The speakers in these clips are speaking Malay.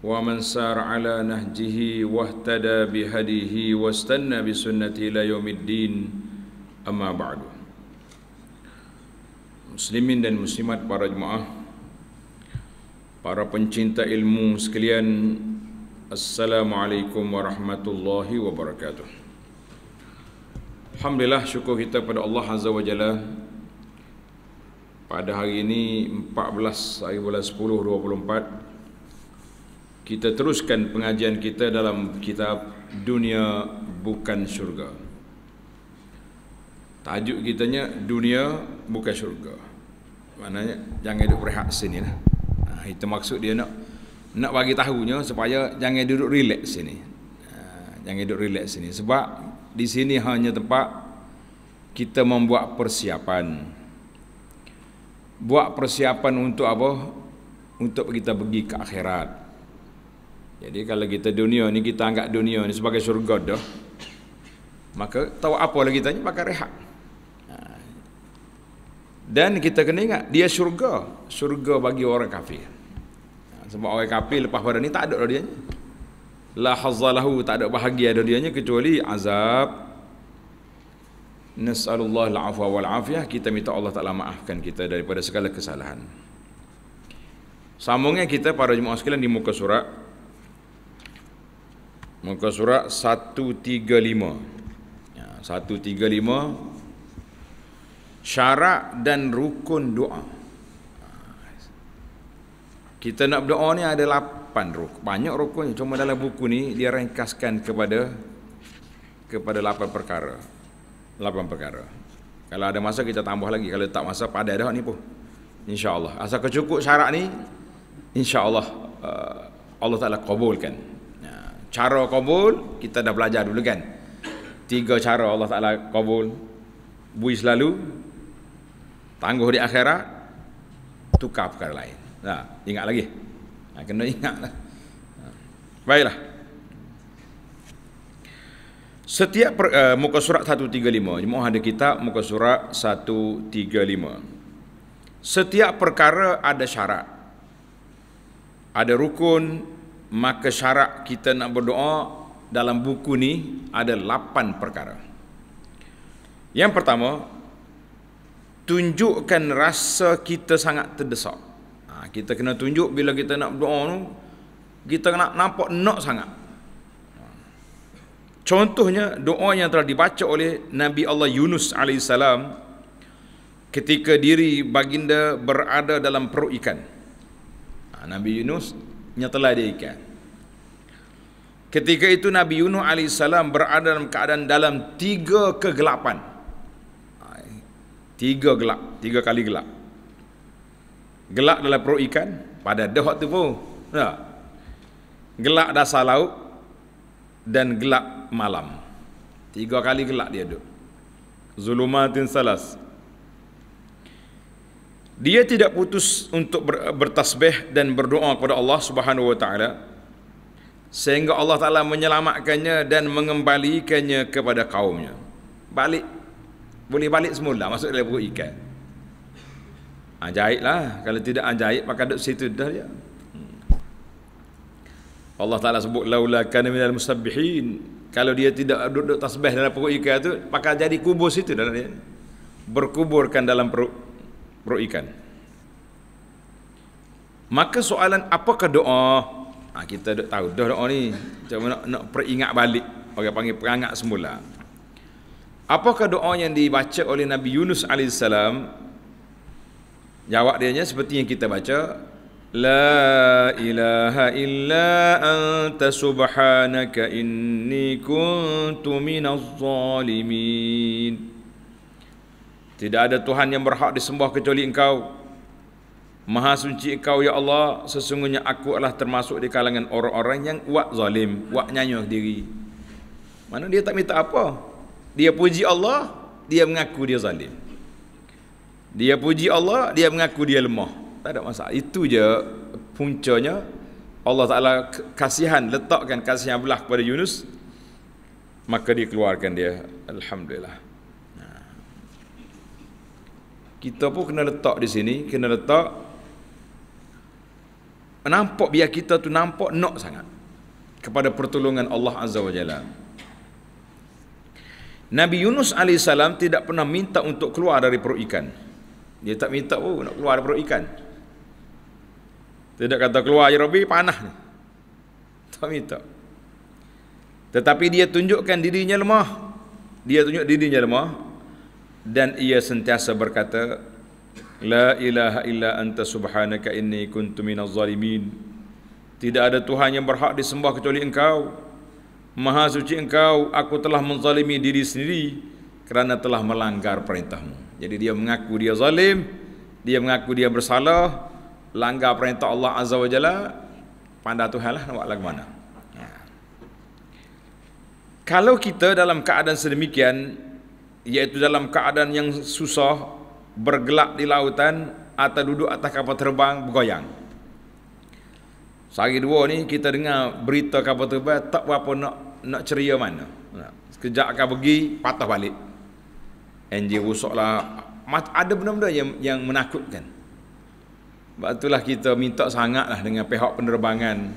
ومن سار على نهجه واهتدى بهديه واستنى بسنته الى يوم الدين اما بعد muslimin dan muslimat para jemaah para pencinta ilmu sekalian assalamualaikum warahmatullahi wabarakatuh alhamdulillah syukur kita pada Allah azza wa Jalla pada hari ini 14 hari bulan 10 2024 kita teruskan pengajian kita dalam kitab Dunia Bukan Syurga. Tajuk kitanya Dunia Bukan Syurga. Maknanya jangan duduk rehat sini lah. Nah, ha, itu maksud dia nak nak bagi tahunya supaya jangan duduk relax sini. Nah, ha, jangan duduk relax sini sebab di sini hanya tempat kita membuat persiapan. Buat persiapan untuk apa? Untuk kita pergi ke akhirat. Jadi kalau kita dunia ni kita anggap dunia ni sebagai syurga dah. Maka tahu apa lagi tanya maka rehat. Ha. Dan kita kena ingat dia syurga, syurga bagi orang kafir. Ha, sebab orang kafir lepas pada ni tak ada dia ni. La hazzalahu tak ada bahagia dia ni kecuali azab. Nasalullah al-afwa wal afiyah kita minta Allah Taala maafkan kita daripada segala kesalahan. Sambungnya kita para jemaah sekalian di muka surat Muka surat 135 ya, 135 Syarat dan rukun doa Kita nak berdoa ni ada 8 rukun Banyak rukun Cuma dalam buku ni dia ringkaskan kepada Kepada 8 perkara 8 perkara Kalau ada masa kita tambah lagi Kalau tak masa pada dah ni pun InsyaAllah Asal kecukup syarat ni InsyaAllah uh, Allah Ta'ala kabulkan cara kabul kita dah belajar dulu kan tiga cara Allah Ta'ala kabul bui selalu tangguh di akhirat tukar perkara lain ha, ingat lagi ha, kena ingat lah ha. baiklah setiap per, uh, muka surat 135 mohon ada kita muka surat 135 setiap perkara ada syarat ada rukun maka syarat kita nak berdoa dalam buku ni ada 8 perkara. Yang pertama, tunjukkan rasa kita sangat terdesak. Ha, kita kena tunjuk bila kita nak berdoa tu, kita kena nampak nak sangat. Ha. Contohnya doa yang telah dibaca oleh Nabi Allah Yunus AS ketika diri baginda berada dalam perut ikan. Ha, Nabi Yunus Nyatalah dia ikan. Ketika itu Nabi Yunus AS berada dalam keadaan dalam tiga kegelapan. Tiga gelap, tiga kali gelap. Gelap dalam perut ikan, pada dah waktu pun. Ya. Gelap dasar laut dan gelap malam. Tiga kali gelap dia duduk. Zulumatin salas, dia tidak putus untuk bertasbih dan berdoa kepada Allah Subhanahu wa taala sehingga Allah taala menyelamatkannya dan mengembalikannya kepada kaumnya balik boleh balik semula masuk dalam perut ikan ajaib kalau tidak ajaib maka di situ dah dia hmm. Allah taala sebut laula kana minal musabbihin kalau dia tidak duduk, -duduk tasbih dalam perut ikan tu maka jadi kubur situ dah dia berkuburkan dalam perut ru'ikan maka soalan apakah doa ha, kita dah tahu dah doa ni macam nak, nak peringat balik orang panggil perangat semula apakah doa yang dibaca oleh Nabi Yunus AS jawab dia nya seperti yang kita baca La ilaha illa anta subhanaka inni kuntu minaz zalimin. Tidak ada Tuhan yang berhak disembah kecuali engkau. Maha suci engkau ya Allah, sesungguhnya aku adalah termasuk di kalangan orang-orang yang wak zalim, wak nyanyuh diri. Mana dia tak minta apa? Dia puji Allah, dia mengaku dia zalim. Dia puji Allah, dia mengaku dia lemah. Tak ada masalah. Itu je puncanya Allah Ta'ala kasihan, letakkan kasihan belah kepada Yunus. Maka dikeluarkan dia. Alhamdulillah kita pun kena letak di sini kena letak nampak biar kita tu nampak nak sangat kepada pertolongan Allah Azza wa Jalla Nabi Yunus AS tidak pernah minta untuk keluar dari perut ikan dia tak minta oh, nak keluar dari perut ikan tidak kata keluar ya Rabbi panah tak minta tetapi dia tunjukkan dirinya lemah dia tunjuk dirinya lemah dan ia sentiasa berkata la ilaha illa anta subhanaka inni kuntu minaz zalimin tidak ada tuhan yang berhak disembah kecuali engkau maha suci engkau aku telah menzalimi diri sendiri kerana telah melanggar perintahmu jadi dia mengaku dia zalim dia mengaku dia bersalah langgar perintah Allah azza wajalla pandai tuhanlah nak buat lagu mana ya. kalau kita dalam keadaan sedemikian, iaitu dalam keadaan yang susah bergelak di lautan atau duduk atas kapal terbang bergoyang. Sehari dua ni kita dengar berita kapal terbang tak berapa nak nak ceria mana. Sekejap akan pergi patah balik. Enjin lah. Ada benda-benda yang, yang menakutkan. Sebab itulah kita minta lah dengan pihak penerbangan.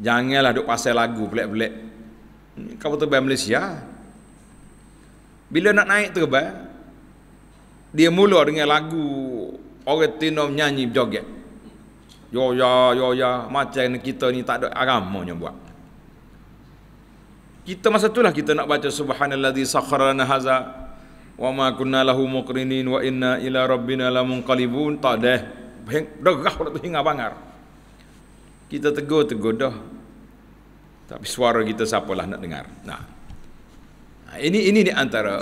Janganlah duk pasal lagu pelik-pelik. Kapal terbang Malaysia. Bila nak naik terbang, dia mula dengan lagu orang Tino nyanyi joget. Yo ya, yo ya, macam kita ni tak ada agamanya buat. Kita masa itulah kita nak baca subhanallazi sakhara lana hadza wa ma kunna lahu muqrinin wa inna ila rabbina lamunqalibun. Tak deh. Degah orang tu hingga bangar. Kita tegur-tegur dah. Tapi suara kita siapalah nak dengar. Nah ini ini di antara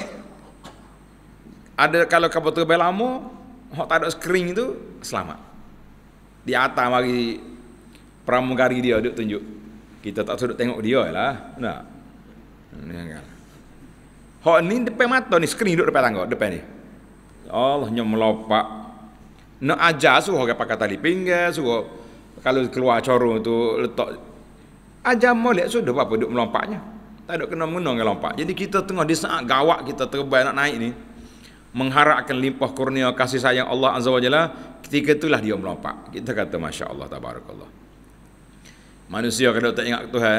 ada kalau kapal terbang lama hok tak ada skring itu selamat di atas mari pramugari dia duk tunjuk kita tak sedut tengok dia lah Nah, nah. Kan. hok ni depan mata ni skring duk depan tangga depan ni Allah nyom melopak nak ajar suruh orang pakai tali pinggir suruh kalau keluar corong tu letak ajar molek sudah apa duk melompaknya tak ada kena mengenang dengan lompat. Jadi kita tengah di saat gawak kita terbang nak naik ni, mengharapkan limpah kurnia kasih sayang Allah Azza wa Jalla, ketika itulah dia melompat. Kita kata Masya Allah, Tabarakallah. Manusia kalau tak ingat Tuhan,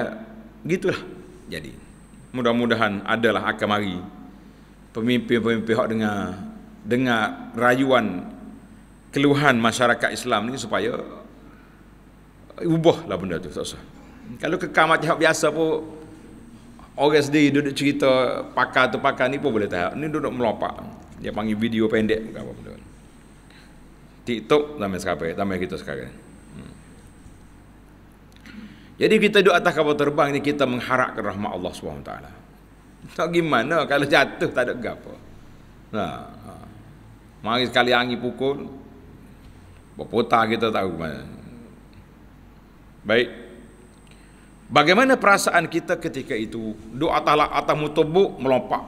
gitulah. Jadi, mudah-mudahan adalah akan mari pemimpin-pemimpin yang dengar dengar rayuan keluhan masyarakat Islam ni supaya ubahlah benda tu tak usah kalau kekamat macam biasa pun orang sendiri duduk cerita pakar tu pakar ni pun boleh tahu ni duduk melopak dia panggil video pendek bukan apa pun tiktok sampai sekarang sampai kita sekarang hmm. jadi kita duduk atas kapal terbang ni kita mengharapkan rahmat Allah Subhanahu taala. Tak gimana kalau jatuh tak ada gapo. Nah. Ha, ha. Mari sekali angin pukul berputar kita tahu gimana. Baik. Bagaimana perasaan kita ketika itu? Doa talak atamu mutubuk melompat,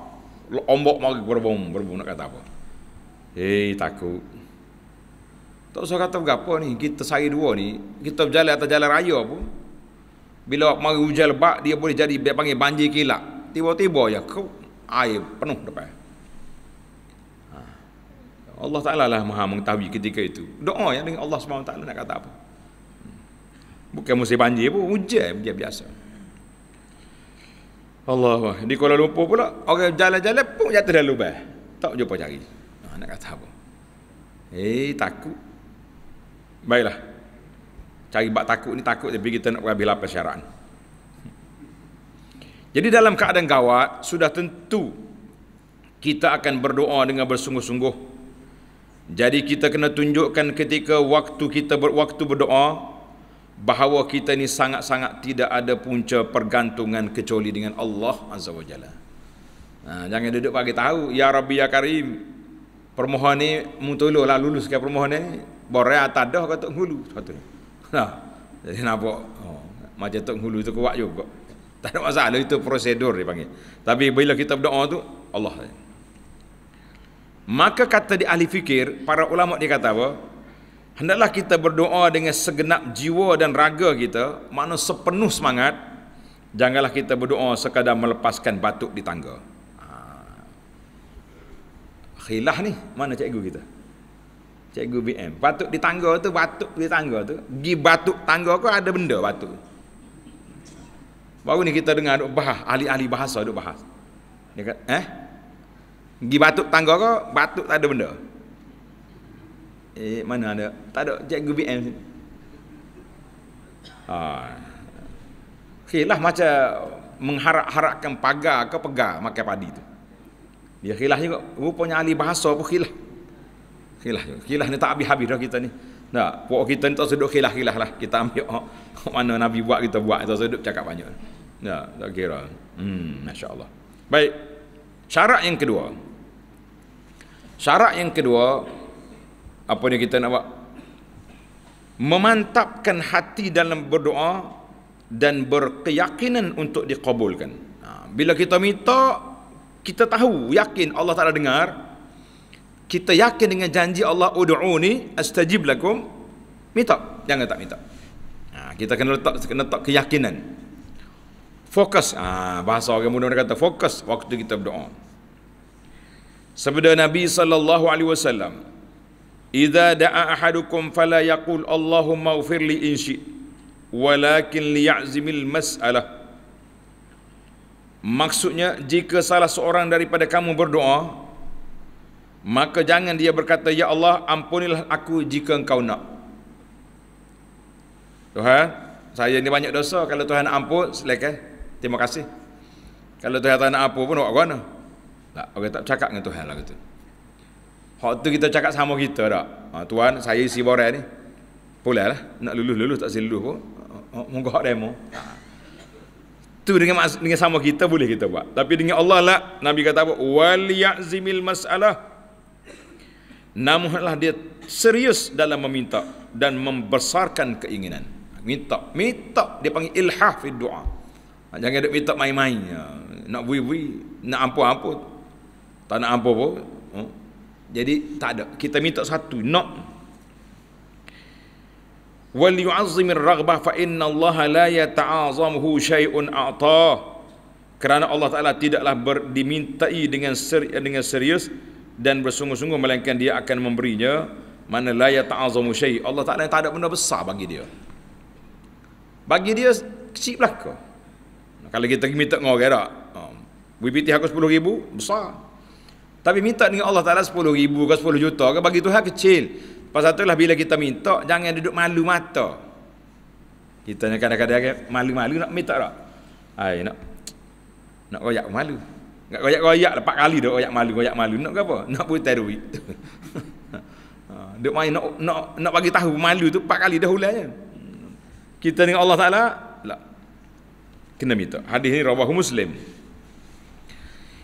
Ombok mari berbom, berbunak kata apa. Hei, eh, takut. Tak usah kata apa ni, kita sayi dua ni. Kita berjalan atau jalan raya pun. Bila mari hujan lebat, dia boleh jadi dia panggil banjir kilat. Tiba-tiba ya, kau air penuh depan. Ha. Allah Ta'ala lah maha mengetahui ketika itu. Doa yang dengan Allah SWT nak kata apa. Bukan musim banjir pun hujan hujan biasa. Allah wah, di Kuala Lumpur pula orang jalan-jalan pun jatuh dalam lubang. Tak jumpa cari. Ha, nak kata apa? Eh takut. Baiklah. Cari bab takut ni takut tapi kita nak ambil lapas syarat. Jadi dalam keadaan gawat sudah tentu kita akan berdoa dengan bersungguh-sungguh. Jadi kita kena tunjukkan ketika waktu kita berwaktu berdoa bahawa kita ini sangat-sangat tidak ada punca pergantungan kecuali dengan Allah Azza wa Jalla. Ha, jangan duduk bagi tahu ya Rabbi ya Karim. Permohonan ni mutululah luluskan permohonan ni. Bore atas kata ngulu satu. Nah. Ha, jadi nampak oh, macam tok ngulu tu kuat juga. Tak ada masalah itu prosedur dia panggil. Tapi bila kita berdoa tu Allah. Maka kata di ahli fikir para ulama dia kata apa? Hendaklah kita berdoa dengan segenap jiwa dan raga kita, mana sepenuh semangat. Janganlah kita berdoa sekadar melepaskan batuk di tangga. Ha. Khilah ni, mana cikgu kita? Cikgu BM. Batuk di tangga tu, batuk di tangga tu. Gi batuk tangga kau ada benda batuk. Baru ni kita dengar duk bahas, ahli-ahli bahasa duk bahas. Dia kata, eh? Gi batuk tangga kau, batuk tak ada benda. Eh, mana ada? Tak ada cikgu VM sini. Ha. Ah. Okay, lah macam mengharap-harapkan pagar ke pegar makan padi tu. Dia khilah juga. Rupanya ahli bahasa pun khilah. Khilah. Khilah ni tak habis-habis dah kita ni. Tak, puak kita ni tak sedut khilah-khilah lah. Kita ambil oh, mana Nabi buat kita buat. Tak sedut cakap banyak. Tak, tak kira. Hmm, Masya Allah. Baik. Syarat yang kedua. Syarat yang kedua, apa yang kita nak buat memantapkan hati dalam berdoa dan berkeyakinan untuk dikabulkan ha, bila kita minta kita tahu yakin Allah Taala dengar kita yakin dengan janji Allah ud'uni astajib lakum minta jangan tak minta ha, kita kena letak kena letak keyakinan fokus ha, bahasa orang muda kata fokus waktu kita berdoa sabda Nabi sallallahu alaihi wasallam Iza da'a ahadukum fala yaqul Allahumma ufir li insyi Walakin liya'zimil mas'alah Maksudnya jika salah seorang daripada kamu berdoa Maka jangan dia berkata Ya Allah ampunilah aku jika engkau nak Tuhan saya ni banyak dosa Kalau Tuhan nak ampun silakan Terima kasih Kalau Tuhan tak nak ampun pun awak guna Tak, orang tak cakap dengan Tuhan lah kata. Gitu. Hak tu kita cakap sama kita tak? Ha, tuan, saya isi borai ni. Boleh lah. Nak lulus-lulus tak silu pun. Ha, ha, Moga hak demo. Ha. Tu dengan, dengan sama kita boleh kita buat. Tapi dengan Allah lah. Nabi kata apa? Wal ya'zimil mas'alah. Namunlah dia serius dalam meminta dan membesarkan keinginan. Minta. Minta. Dia panggil ilhaf fi doa. Jangan duk minta main-main. Nak bui-bui. Nak ampun-ampun. Tak nak ampun pun. Jadi tak ada. Kita minta satu. Not. Wal yu'azzim ar-raghbah fa inna Allah la yata'azamuhu shay'un a'ta. Kerana Allah Taala tidaklah ber, dimintai dengan serius dan bersungguh-sungguh melainkan dia akan memberinya. Mana la yata'azamu shay'. Allah Taala tak ada benda besar bagi dia. Bagi dia kecil belaka. Kalau kita minta dengan orang gerak, um, aku 10 ribu, besar. Tapi minta dengan Allah Ta'ala 10 ribu ke 10 juta ke bagi Tuhan kecil. Pasal tu lah bila kita minta, jangan duduk malu mata. Kita ni kadang-kadang malu-malu nak minta tak? Hai, nak nak koyak malu. Nak koyak-koyak lepas kali dah koyak malu, koyak malu. Nak ke apa? Nak buat duit. Duduk ha, main nak, nak, nak bagi tahu malu tu 4 kali dah ulang Kita dengan Allah Ta'ala, tak. Lah, kena minta. Hadis ni rawahu Muslim.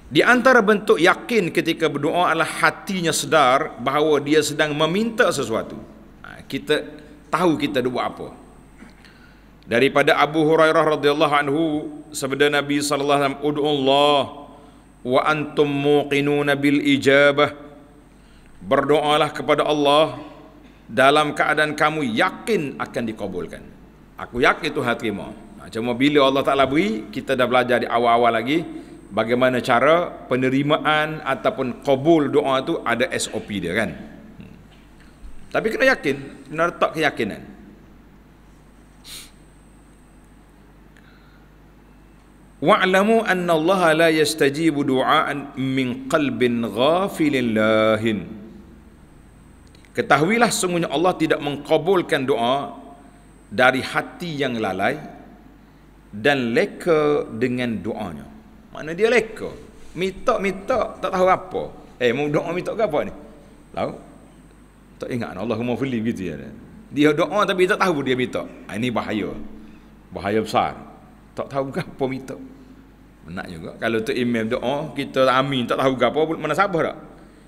Di antara bentuk yakin ketika berdoa adalah hatinya sedar bahawa dia sedang meminta sesuatu. Ha, kita tahu kita ada buat apa. Daripada Abu Hurairah radhiyallahu anhu, sabda Nabi sallallahu alaihi wasallam, "Ud'ullah wa antum muqinuna bil ijabah." Berdoalah kepada Allah dalam keadaan kamu yakin akan dikabulkan. Aku yakin itu hatimu. Cuma bila Allah Taala beri, kita dah belajar di awal-awal lagi, bagaimana cara penerimaan ataupun kabul doa tu ada SOP dia kan hmm. tapi kena yakin kena letak keyakinan wa'lamu anna Allah la yastajibu du'aan min qalbin ghafilin lahin ketahuilah sungguhnya Allah tidak mengkabulkan doa dari hati yang lalai dan leka dengan doanya mana dia leka? Minta minta tak tahu apa. Eh mau doa minta ke apa ni? Tahu? Tak ingat nah, Allahumma fili gitu ya. Dia doa tapi tak tahu dia minta. Ah, ini bahaya. Bahaya besar. Tak tahu ke apa minta. Menak juga. Kalau tu imam doa, kita amin. Tak tahu ke apa, mana sabar tak?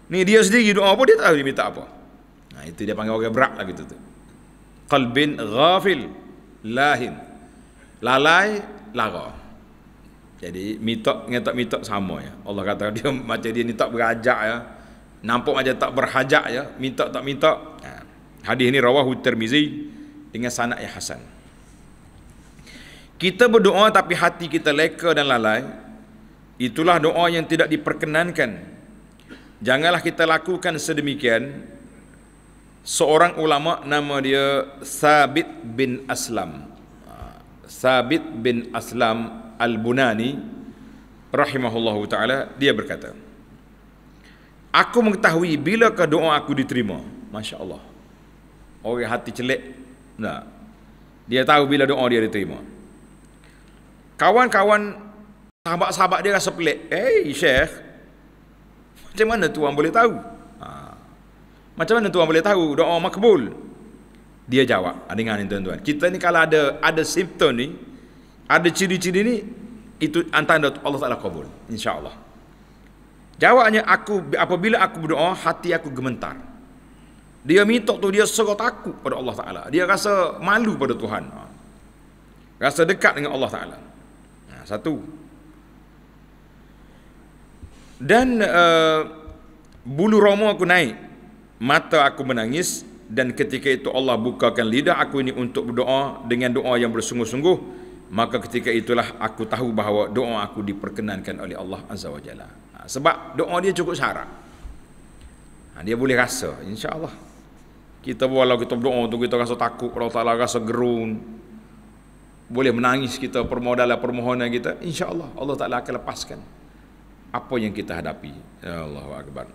Ni dia sendiri doa apa, dia tak tahu dia minta apa. Nah, itu dia panggil orang berat lah gitu tu. Qalbin ghafil lahin. Lalai, lagah. Jadi mitok dengan tak mitok sama ya. Allah kata dia macam dia ni tak berajak ya. Nampak macam tak berhajak ya. Minta tak minta. Ha. Hadis ini rawahu Tirmizi dengan sanak yang hasan. Kita berdoa tapi hati kita leka dan lalai, itulah doa yang tidak diperkenankan. Janganlah kita lakukan sedemikian. Seorang ulama nama dia Sabit bin Aslam. Ha. Sabit bin Aslam Al-Bunani rahimahullahu taala dia berkata Aku mengetahui bila ke doa aku diterima masya-Allah orang hati celik nah dia tahu bila doa dia diterima Kawan-kawan sahabat-sahabat dia rasa pelik hey, Syekh Macam mana tuan boleh tahu ha. Macam mana tuan boleh tahu doa makbul dia jawab ha, dengan ni tuan-tuan kita ni kalau ada ada simptom ni ada ciri-ciri ni itu antara Allah Taala kabul insyaallah jawabnya aku apabila aku berdoa hati aku gemetar dia minta tu dia serah takut pada Allah Taala dia rasa malu pada Tuhan ha. rasa dekat dengan Allah Taala nah, ha, satu dan uh, bulu roma aku naik mata aku menangis dan ketika itu Allah bukakan lidah aku ini untuk berdoa dengan doa yang bersungguh-sungguh maka ketika itulah aku tahu bahawa doa aku diperkenankan oleh Allah Azza wa Jalla. Ha, sebab doa dia cukup syarat. Ha, dia boleh rasa insya-Allah. Kita walau kita berdoa tu kita rasa takut, Allah Taala rasa gerun. Boleh menangis kita permodalan permohonan kita, insya-Allah Allah Taala akan lepaskan apa yang kita hadapi. Ya Allahu Akbar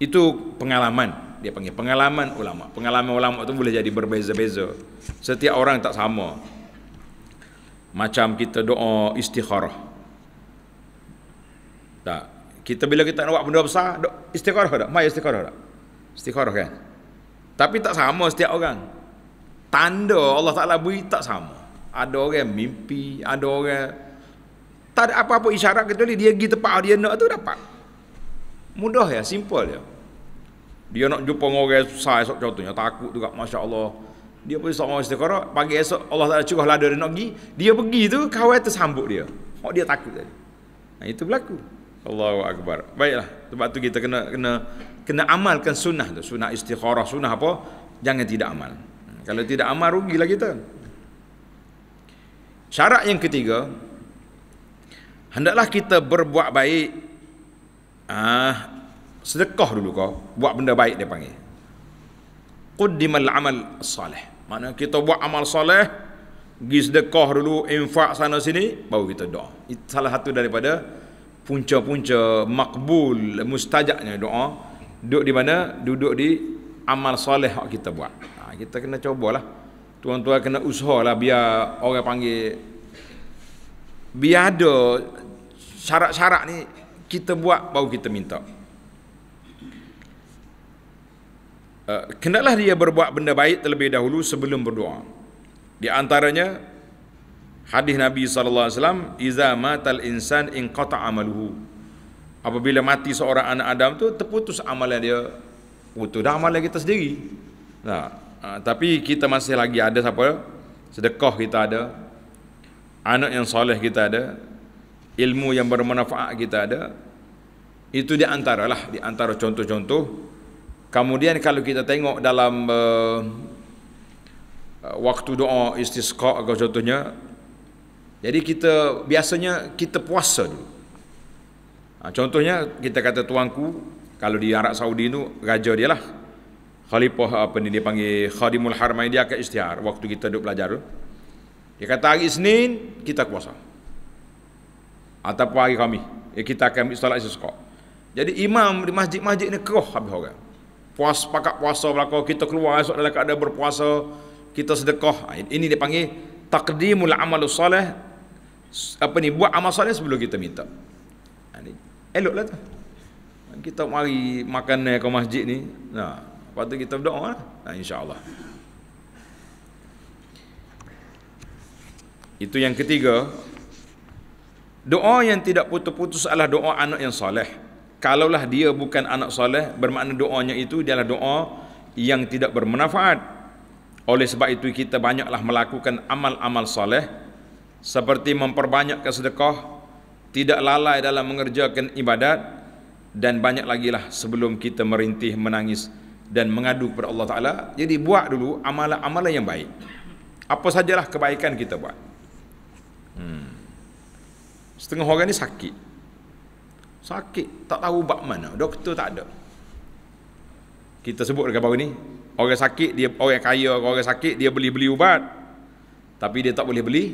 itu pengalaman dia panggil pengalaman ulama pengalaman ulama itu boleh jadi berbeza-beza setiap orang tak sama macam kita doa istikharah tak kita bila kita nak buat benda besar istikharah tak mai istikharah tak istikharah kan tapi tak sama setiap orang tanda Allah Taala beri tak sama ada orang mimpi ada orang tak ada apa-apa isyarat kecuali dia pergi tempat dia nak tu dapat Mudah ya, simple ya. Dia nak jumpa orang susah esok contohnya, takut juga, Masya Allah. Dia pun esok orang istiqarah, pagi esok Allah tak ada cukup lada dia nak pergi. Dia pergi tu, kawan tersambut dia. Oh dia takut tadi. Nah, itu berlaku. Allahu Akbar. Baiklah, sebab tu kita kena kena kena amalkan sunnah tu. Sunnah istiqarah, sunnah apa? Jangan tidak amal. Hmm, kalau tidak amal, rugilah kita. Syarat yang ketiga, hendaklah kita berbuat baik ah sedekah dulu kau buat benda baik dia panggil qaddimal amal salih mana kita buat amal soleh pergi sedekah dulu infak sana sini baru kita doa itu salah satu daripada punca-punca makbul mustajabnya doa duduk di mana duduk di amal soleh yang kita buat ha, kita kena cubalah tuan-tuan kena usaha lah biar orang panggil biar ada syarat-syarat ni kita buat baru kita minta eh, kenalah dia berbuat benda baik terlebih dahulu sebelum berdoa di antaranya hadis Nabi Sallallahu Alaihi SAW iza matal insan in qata amaluhu apabila mati seorang anak Adam tu terputus amalan dia putus dah amalan kita sendiri nah, eh, tapi kita masih lagi ada siapa sedekah kita ada anak yang soleh kita ada ilmu yang bermanfaat kita ada itu di antaralah di antara contoh-contoh kemudian kalau kita tengok dalam uh, waktu doa istisqa atau contohnya jadi kita biasanya kita puasa dulu ha, contohnya kita kata tuanku kalau di Arab Saudi itu raja dia lah khalifah apa ni dia panggil khadimul harmain dia akan istihar waktu kita duduk belajar dia kata hari Isnin kita puasa ataupun hari kami eh, kita akan ambil solat isya jadi imam di masjid-masjid ni keruh habis orang puas pakat puasa berlaku kita keluar esok dalam keadaan berpuasa kita sedekah ah, ini dipanggil taqdimul amal salih apa ni buat amal salih sebelum kita minta ini ah, eloklah tu kita mari makan ke masjid ni nah lepas tu kita berdoa lah. nah, insyaallah itu yang ketiga Doa yang tidak putus-putus adalah doa anak yang soleh. Kalaulah dia bukan anak soleh, bermakna doanya itu adalah doa yang tidak bermanfaat. Oleh sebab itu kita banyaklah melakukan amal-amal soleh seperti memperbanyak sedekah, tidak lalai dalam mengerjakan ibadat dan banyak lagi lah sebelum kita merintih, menangis dan mengadu kepada Allah Ta'ala. Jadi buat dulu amal-amal yang baik. Apa sajalah kebaikan kita buat. Hmm. Setengah orang ni sakit. Sakit, tak tahu bab mana, doktor tak ada. Kita sebut dekat baru ni, orang sakit dia orang kaya, orang sakit dia beli-beli ubat. Tapi dia tak boleh beli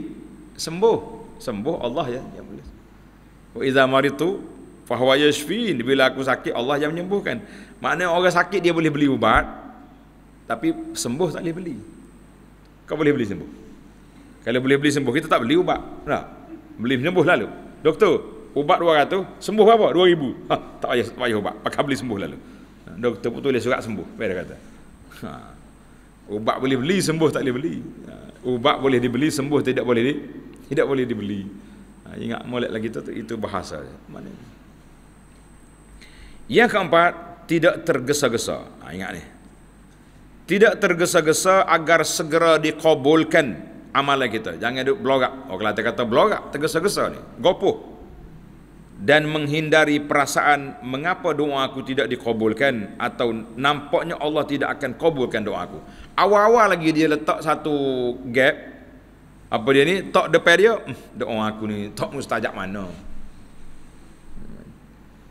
sembuh. Sembuh Allah ya yang boleh. Wa idza maritu fahuwa yashfin. Bila aku sakit Allah yang menyembuhkan. Maknanya orang sakit dia boleh beli ubat. Tapi sembuh tak boleh beli. Kau boleh beli sembuh. Kalau boleh beli sembuh kita tak beli ubat. Tak? Beli sembuh lalu. Doktor, ubat 200, sembuh apa? 2000. Ha, tak payah tak payah ubat. Pakai beli sembuh lalu. Ha, doktor pun tulis surat sembuh. Apa dia kata? Ha. Ubat boleh beli, sembuh tak boleh beli. Ha, ubat boleh dibeli, sembuh tidak boleh di tidak boleh dibeli. Ha, ingat molek lagi tu itu bahasa. Mana? Yang keempat, tidak tergesa-gesa. Ha, ingat ni. Tidak tergesa-gesa agar segera dikabulkan amalan kita. Jangan duduk belorak. Orang oh, kata kata belorak, tergesa-gesa ni. Gopoh. Dan menghindari perasaan mengapa doa aku tidak dikabulkan atau nampaknya Allah tidak akan kabulkan doa aku. Awal-awal lagi dia letak satu gap. Apa dia ni? Tak depan dia, hmm, doa aku ni tak mustajak mana.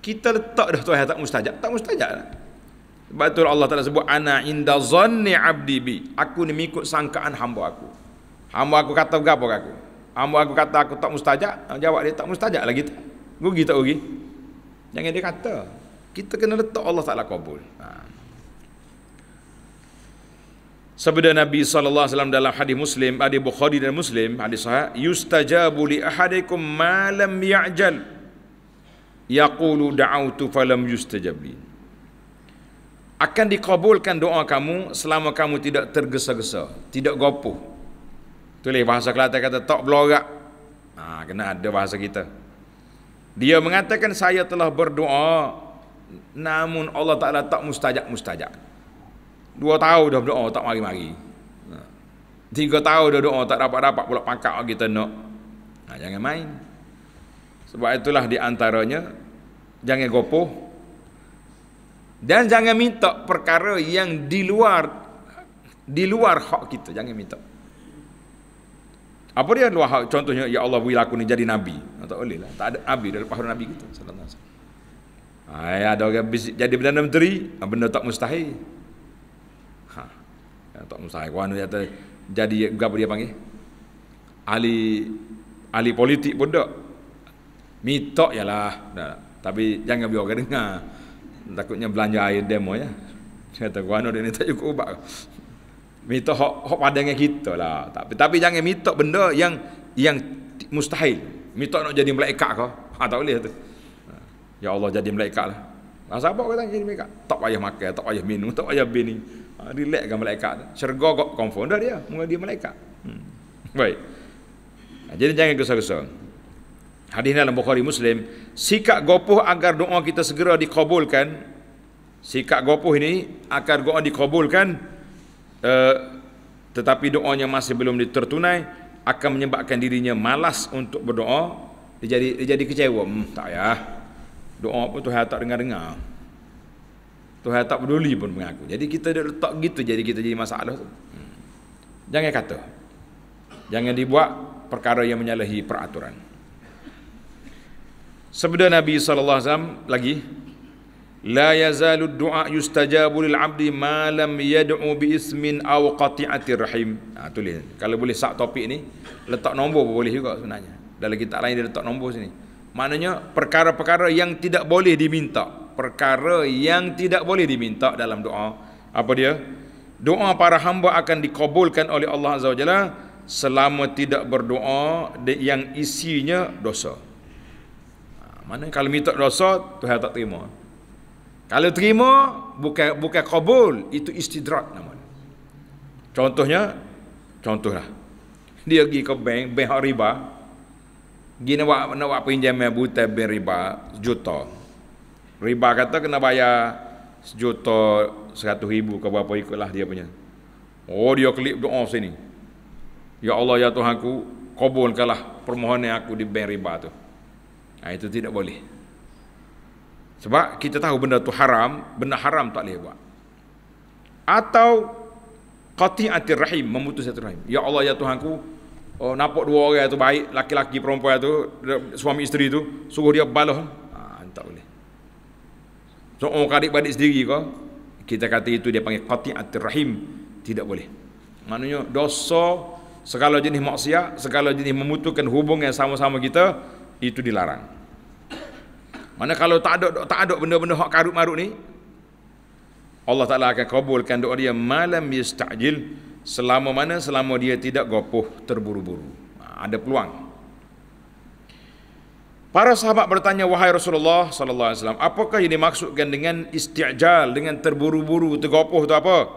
Kita letak dah Tuhan tak mustajak. tak mustajak? lah. Sebab itu Allah telah sebut ana inda zanni abdi bi aku ni mengikut sangkaan hamba aku Amba aku kata gapo aku? Amba aku kata aku tak mustajab, jawab dia tak mustajab lagi tu. Rugi tak rugi? Jangan dia kata. Kita kena letak Allah Taala kabul. Ha. Sabda Nabi sallallahu alaihi wasallam dalam hadis Muslim, hadis Bukhari dan Muslim, hadis sahih, yustajabu li ahadikum ma lam ya'jal. Yaqulu da'autu falam yustajab li. Akan dikabulkan doa kamu selama kamu tidak tergesa-gesa, tidak gopoh, Tulis bahasa Kelantan kata tak belorak. Ha, kena ada bahasa kita. Dia mengatakan saya telah berdoa namun Allah Taala tak mustajak mustajak. Dua tahun dah berdoa tak mari-mari. Ha. Tiga tahun dah doa tak dapat-dapat pula pangkat kita nak. Ha, jangan main. Sebab itulah di antaranya jangan gopoh dan jangan minta perkara yang di luar di luar hak kita jangan minta apa dia wahab, contohnya ya Allah bila aku ni jadi nabi. Oh, tak boleh lah. Tak ada nabi dari pahala nabi gitu. sallallahu alaihi wasallam. Ah, ya, ada orang jadi perdana menteri, ah, benda tak mustahil. Ha. Ya, tak mustahil. Kau anu kata jadi apa dia panggil? Ahli ahli politik pun tak. Mitok jelah. Nah, tapi jangan biar orang dengar. Takutnya belanja air demo ya. kata kau anu dia ni tak cukup ubat. Minta hak hak pada dengan kita lah. Tapi tapi jangan minta benda yang yang mustahil. Minta nak jadi malaikat ke? Ha tak boleh tu. Ya Allah jadi malaikat lah. Ha, siapa kata jadi malaikat? Tak payah makan, tak payah minum, tak payah bini. Ha, relax kan malaikat. Syurga kok confirm dah dia. Mula dia malaikat. Hmm. Baik. Ha, jadi jangan gesa-gesa. Hadis dalam Bukhari Muslim, sikap gopoh agar doa kita segera dikabulkan. Sikap gopoh ini agar doa dikabulkan uh, tetapi doanya masih belum ditertunai akan menyebabkan dirinya malas untuk berdoa dia jadi dia jadi kecewa hmm, tak ya doa pun Tuhan tak dengar-dengar Tuhan tak peduli pun mengaku jadi kita dia letak gitu jadi kita jadi masalah tu hmm. jangan kata jangan dibuat perkara yang menyalahi peraturan Sebenarnya Nabi SAW lagi لا يزال الدعاء يستجاب للعبد ما لم يدعو باسم او قطعه الرحيم ha, tulis kalau boleh sah topi ini letak nombor boleh juga sebenarnya dalam kitab lain dia letak nombor sini maknanya perkara-perkara yang tidak boleh diminta perkara yang tidak boleh diminta dalam doa apa dia doa para hamba akan dikabulkan oleh Allah azza wajalla selama tidak berdoa yang isinya dosa ha, mana kalau minta dosa Tuhan tak terima kalau terima bukan bukan kabul itu istidrak namanya. Contohnya contohlah dia pergi ke bank bank hak riba dia nak nak buat pinjaman buta bank riba juta. Riba kata kena bayar sejuta seratus ribu ke berapa ikutlah dia punya. Oh dia klik doa oh, sini. Ya Allah ya Tuhanku kabulkanlah permohonan aku di bank riba tu. Nah, ha, itu tidak boleh. Sebab kita tahu benda tu haram, benda haram tak boleh buat. Atau qati'ati rahim, memutus satu rahim. Ya Allah ya Tuhanku, oh, nampak dua orang tu baik, laki-laki perempuan tu, suami isteri tu, suruh dia baloh. Ha, ah, tak boleh. So orang kadik-badik sendiri ke, kita kata itu dia panggil qati'ati rahim, tidak boleh. Maknanya dosa segala jenis maksiat, segala jenis memutuskan hubungan sama-sama kita itu dilarang. Mana kalau tak ada tak ada benda-benda hak karut marut ni Allah Taala akan kabulkan doa dia malam yastajil selama mana selama dia tidak gopoh terburu-buru. Ha, ada peluang. Para sahabat bertanya wahai Rasulullah sallallahu alaihi wasallam, apakah yang dimaksudkan dengan istijjal dengan terburu-buru, tergopoh itu apa?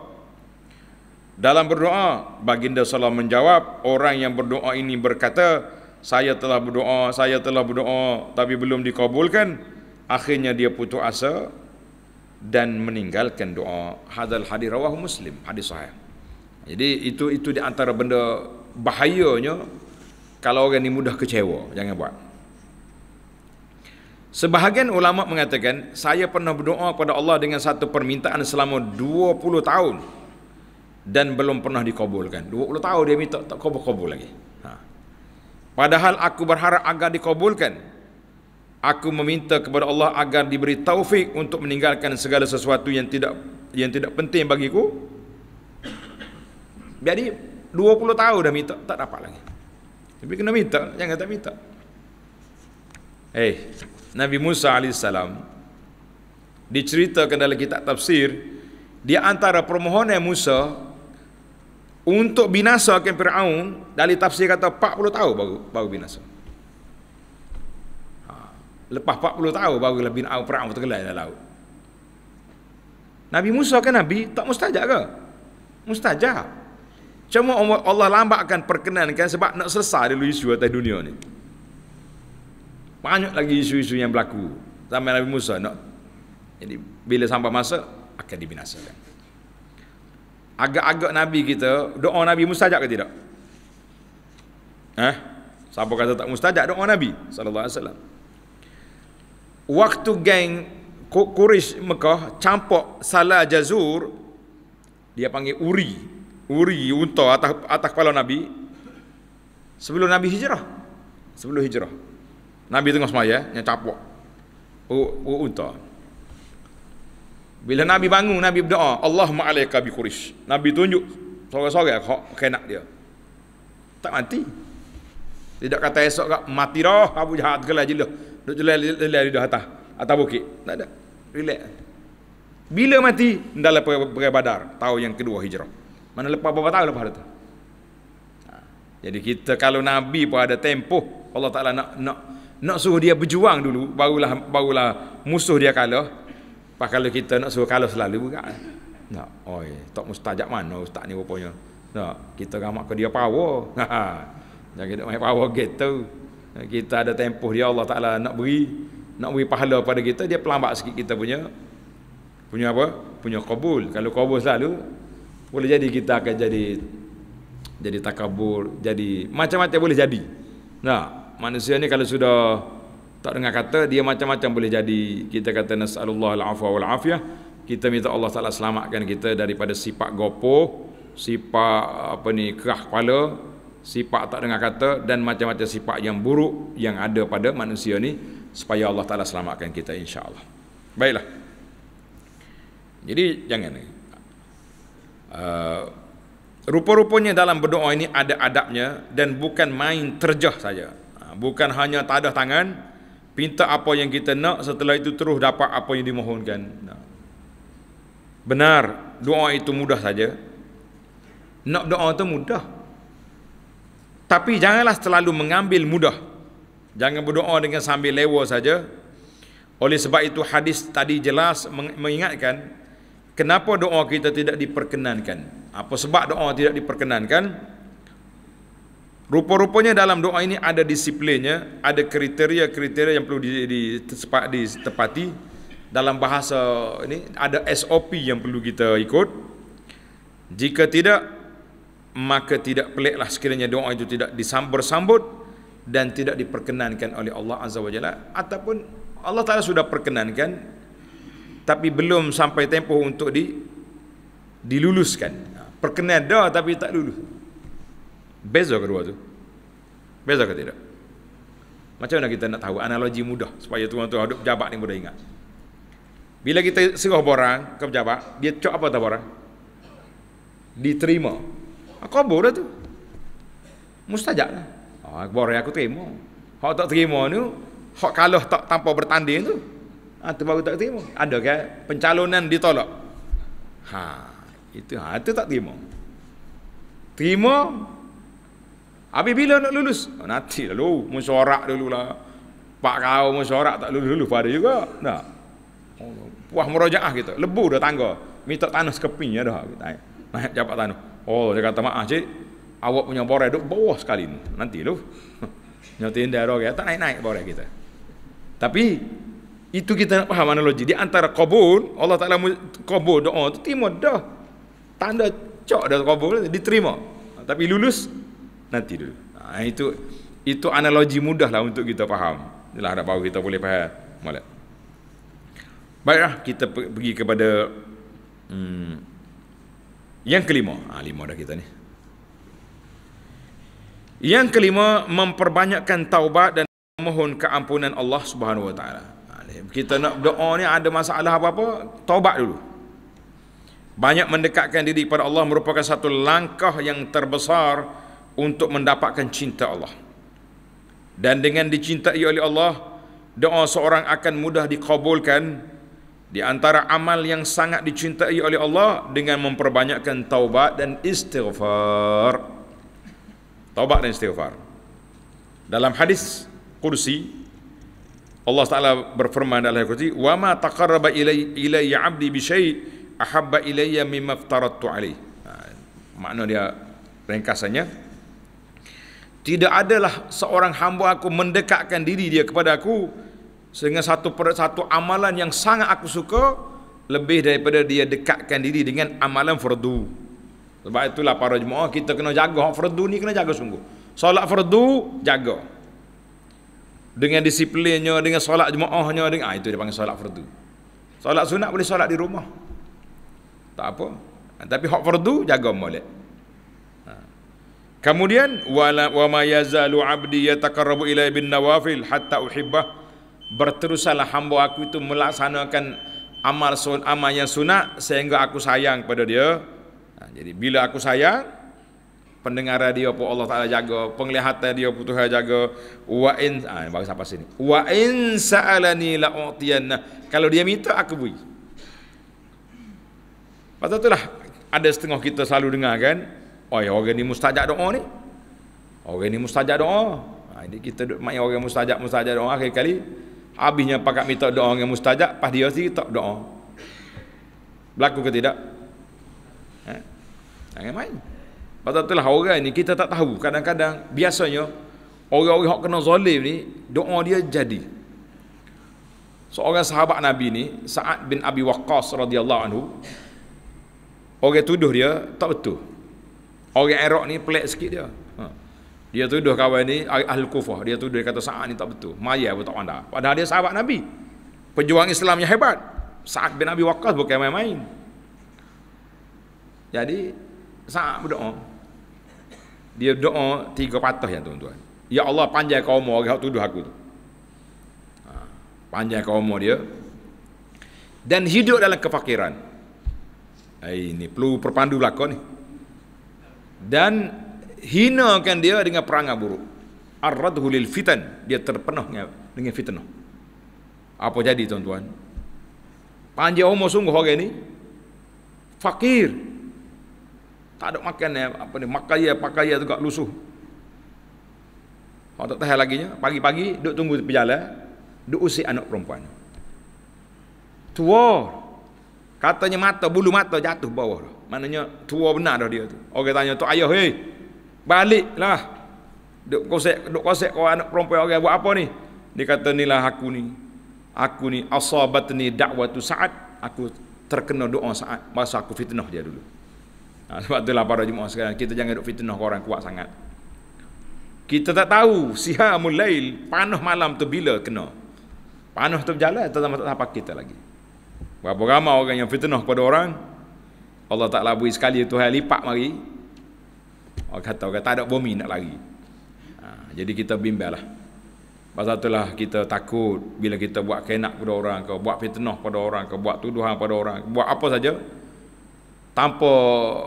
Dalam berdoa, baginda sallallahu menjawab, orang yang berdoa ini berkata, saya telah berdoa, saya telah berdoa tapi belum dikabulkan. Akhirnya dia putus asa dan meninggalkan doa. Hadal hadis rawah Muslim, hadis sahih. Jadi itu itu di antara benda bahayanya kalau orang ini mudah kecewa, jangan buat. Sebahagian ulama mengatakan, saya pernah berdoa kepada Allah dengan satu permintaan selama 20 tahun dan belum pernah dikabulkan. 20 tahun dia minta tak kabul-kabul lagi. Ha. Padahal aku berharap agar dikabulkan. Aku meminta kepada Allah agar diberi taufik untuk meninggalkan segala sesuatu yang tidak yang tidak penting bagiku. Jadi 20 tahun dah minta tak dapat lagi. Tapi kena minta, jangan tak minta. Eh, hey, Nabi Musa AS diceritakan dalam kitab tafsir, di antara permohonan Musa untuk binasa ke Fir'aun dari tafsir kata 40 tahun baru baru binasa ha. lepas 40 tahun baru lah binasa ah, Fir'aun tergelar dalam laut Nabi Musa kan Nabi tak mustajab ke mustajab cuma Allah lambatkan perkenankan sebab nak selesai dulu isu atas dunia ni banyak lagi isu-isu yang berlaku sampai Nabi Musa nak jadi bila sampai masa akan dibinasakan agak-agak Nabi kita doa Nabi mustajab ke tidak? Eh? Siapa kata tak mustajab doa Nabi sallallahu alaihi wasallam? Waktu geng Quraisy Mekah campak Salah Jazur dia panggil uri, uri unta atas atas kepala Nabi sebelum Nabi hijrah. Sebelum hijrah. Nabi tengah semaya yang campak. Oh, oh, unta. Oh, bila Nabi bangun, Nabi berdoa, Allahumma alaika bi Quraisy. Nabi tunjuk sore-sore hak kena dia. Tak mati. Tidak kata esok kak mati dah Abu Jahat kelah jila. Duk jelal di dah atas. Atas bukit. Tak ada. Relax. Bila mati, dalam perang Badar, tahun yang kedua hijrah. Mana lepas berapa tahun lepas tu ha. Jadi kita kalau Nabi pun ada tempoh, Allah Ta'ala nak, nak nak suruh dia berjuang dulu, barulah barulah musuh dia kalah, Pak kalau kita nak suruh kalau selalu juga. Nak, oi, tak mustajab mana ustaz ni rupanya. Nak, kita ramak ke dia power. Jangan kita main power gitu. Kita ada tempoh dia Allah Taala nak beri nak beri pahala pada kita dia pelambat sikit kita punya punya apa? Punya kabul. Kalau kabul selalu boleh jadi kita akan jadi jadi takabur, jadi macam-macam boleh jadi. Nah, manusia ni kalau sudah tak dengar kata dia macam-macam boleh jadi. Kita kata nasallallahu alafwa wal afiyah. Kita minta Allah Taala selamatkan kita daripada sifat gopoh, sifat apa ni kerah kepala, sifat tak dengar kata dan macam-macam sifat yang buruk yang ada pada manusia ni supaya Allah Taala selamatkan kita insya-Allah. Baiklah. Jadi jangan ni. Uh, rupa-rupanya dalam berdoa ini ada adabnya dan bukan main terjah saja. Ha, bukan hanya tadah tangan, Pinta apa yang kita nak setelah itu terus dapat apa yang dimohonkan. Benar, doa itu mudah saja. Nak doa itu mudah. Tapi janganlah selalu mengambil mudah. Jangan berdoa dengan sambil lewa saja. Oleh sebab itu hadis tadi jelas mengingatkan kenapa doa kita tidak diperkenankan. Apa sebab doa tidak diperkenankan? Rupa-rupanya dalam doa ini ada disiplinnya, ada kriteria-kriteria yang perlu ditepati dalam bahasa ini ada SOP yang perlu kita ikut. Jika tidak maka tidak peliklah sekiranya doa itu tidak disambut sambut dan tidak diperkenankan oleh Allah Azza wa Jalla ataupun Allah Taala sudah perkenankan tapi belum sampai tempoh untuk di diluluskan. Perkenan dah tapi tak lulus. Beza kedua tu? Beza ke tidak? Macam mana kita nak tahu? Analogi mudah supaya tuan-tuan hidup pejabat ni mudah ingat. Bila kita serah borang ke pejabat, dia cok apa tak borang? Diterima. Aku ah, abur dah tu. Mustajak lah. Oh, borang aku terima. Hak tak terima ni, hak kalah tak tanpa bertanding tu. Ha, tu baru tak terima. Ada ke pencalonan ditolak? Ha, itu ha, itu tak terima. Terima Habis bila nak lulus? Oh, nanti dulu, musyarak dulu lah. Pak kau musyarak tak lulus dulu pada juga. Nah. Puah merojaah kita. Lebu dah tangga. Minta tanah sekeping ya dah. naik jabat tanah. Oh, dia kata maaf cik. Awak punya borai duk bawah sekali. Nanti lu. Nanti dia dah kata naik-naik borai kita. Tapi itu kita nak faham analogi. Di antara kabul, Allah Ta'ala kabul doa tu timur dah. Tanda cok dah kabul, diterima. Tapi lulus, nanti dulu. Ha, itu itu analogi mudah lah untuk kita faham. Itulah harap bahawa kita boleh faham. Malak. Baiklah, kita pergi kepada hmm, yang kelima. Ha, lima dah kita ni. Yang kelima, memperbanyakkan taubat dan mohon keampunan Allah Subhanahu Wa Taala. Ha, kita nak berdoa ni ada masalah apa-apa, taubat dulu. Banyak mendekatkan diri kepada Allah merupakan satu langkah yang terbesar untuk mendapatkan cinta Allah. Dan dengan dicintai oleh Allah, doa seorang akan mudah dikabulkan. Di antara amal yang sangat dicintai oleh Allah dengan memperbanyakkan taubat dan istighfar. Taubat dan istighfar. Dalam hadis kursi, Allah Taala berfirman dalam hadis kursi, "Wa ma taqarraba ilay, ilayya 'abdi bi syai' ahabba ilayya mimma aftaradtu 'alayh." Nah, ha, makna dia ringkasannya, tidak adalah seorang hamba aku mendekatkan diri dia kepada aku sehingga satu per satu amalan yang sangat aku suka lebih daripada dia dekatkan diri dengan amalan fardu sebab itulah para jemaah kita kena jaga fardu ni kena jaga sungguh solat fardu jaga dengan disiplinnya dengan solat jemaahnya dengan ah itu dia panggil solat fardu solat sunat boleh solat di rumah tak apa tapi hak fardu jaga molek Kemudian wala wa ma abdi yataqarrabu ilai bin nawafil hatta uhibbah berterusanlah hamba aku itu melaksanakan amal sun amal yang sunat sehingga aku sayang kepada dia. Nah, ha, jadi bila aku sayang pendengar radio pun Allah Taala jaga, penglihatan dia pun Tuhan jaga. Wa in ah bagus apa sini? Wa in sa'alani la utiyanna. Kalau dia minta aku beri. patutlah ada setengah kita selalu dengar kan Oi, orang ni mustajab doa ni. Orang ni mustajab doa. Ha, jadi kita duduk main orang mustajab mustajab doa akhir kali habisnya pakat minta doa orang yang mustajab pas dia sendiri tak doa. Berlaku ke tidak? Ha? Jangan main. Pasal itulah orang ni kita tak tahu kadang-kadang biasanya orang-orang yang kena zalim ni doa dia jadi. Seorang sahabat Nabi ni Sa'ad bin Abi Waqqas radhiyallahu anhu orang tuduh dia tak betul. Orang Arab ni pelik sikit dia. Ha. Dia tuduh kawan ni ahli kufah. Dia tuduh dia kata Sa'ad ni tak betul. Mayar pun tak anda. Padahal dia sahabat Nabi. Pejuang Islam yang hebat. Saat bin Abi Waqqas bukan main-main. Jadi Sa'ad berdoa. Dia doa tiga patah yang tuan-tuan. Ya Allah panjang kau umur orang tuduh aku tu. Ha. Panjang kau umur dia. Dan hidup dalam kefakiran. ini perlu perpandu belakang ni dan hinakan dia dengan perangai buruk arradhu lil fitan dia terpenuh dengan fitnah apa jadi tuan-tuan panjang umur sungguh orang ini fakir tak ada makan eh, apa ni makaya pakaya juga lusuh Orang tak tahan lagi pagi-pagi duk tunggu tepi jalan duk usik anak perempuan tua katanya mata bulu mata jatuh bawah dah Maknanya tua benar dah dia tu. Orang tanya tok ayah, "Hei, baliklah." Duk kosek, duk kosek kau anak perempuan orang buat apa ni? Dia kata, "Inilah aku ni. Aku ni asabatni da'watu saat aku terkena doa sa'ad masa aku fitnah dia dulu." Ha, sebab itulah para jemaah sekarang kita jangan dok fitnah kau orang kuat sangat. Kita tak tahu sihamul lail panah malam tu bila kena. Panah tu berjalan tetapi tak sampai kita lagi. Berapa ramai orang yang fitnah pada orang, Allah tak labui sekali Tuhan lipat mari Orang kata, orang tak ada bumi nak lari ha, Jadi kita bimbang lah Pasal lah kita takut Bila kita buat kenak pada orang ke Buat fitnah pada orang ke Buat tuduhan pada orang ke, Buat apa saja Tanpa